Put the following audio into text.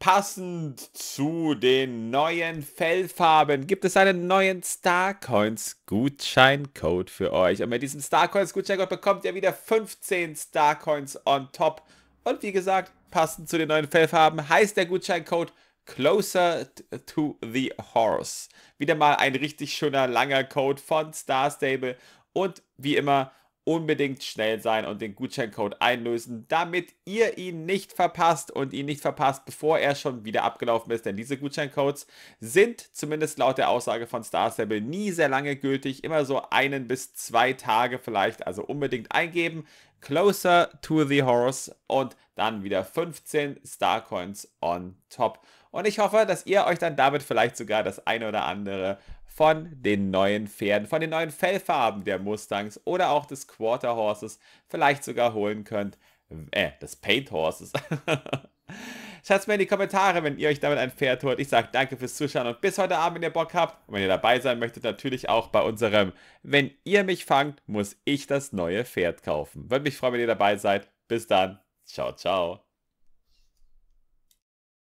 Passend zu den neuen Fellfarben gibt es einen neuen Starcoins Gutscheincode für euch. Und mit diesem Starcoins Gutscheincode bekommt ihr wieder 15 Starcoins on top. Und wie gesagt, passend zu den neuen Fellfarben heißt der Gutscheincode Closer to the Horse. Wieder mal ein richtig schöner langer Code von Star Stable. Und wie immer, unbedingt schnell sein und den Gutscheincode einlösen, damit ihr ihn nicht verpasst und ihn nicht verpasst, bevor er schon wieder abgelaufen ist. Denn diese Gutscheincodes sind, zumindest laut der Aussage von Star Stable, nie sehr lange gültig. Immer so einen bis zwei Tage vielleicht. Also unbedingt eingeben. Closer to the Horse und dann wieder 15 Starcoins on top. Und ich hoffe, dass ihr euch dann damit vielleicht sogar das eine oder andere von den neuen Pferden, von den neuen Fellfarben der Mustangs oder auch des Quarter Horses vielleicht sogar holen könnt. Äh, des Paint Horses. Schreibt mir in die Kommentare, wenn ihr euch damit ein Pferd holt. Ich sage danke fürs Zuschauen und bis heute Abend, wenn ihr Bock habt. Und wenn ihr dabei sein möchtet, natürlich auch bei unserem Wenn ihr mich fangt, muss ich das neue Pferd kaufen. Würde mich freuen, wenn ihr dabei seid. Bis dann. Ciao, ciao.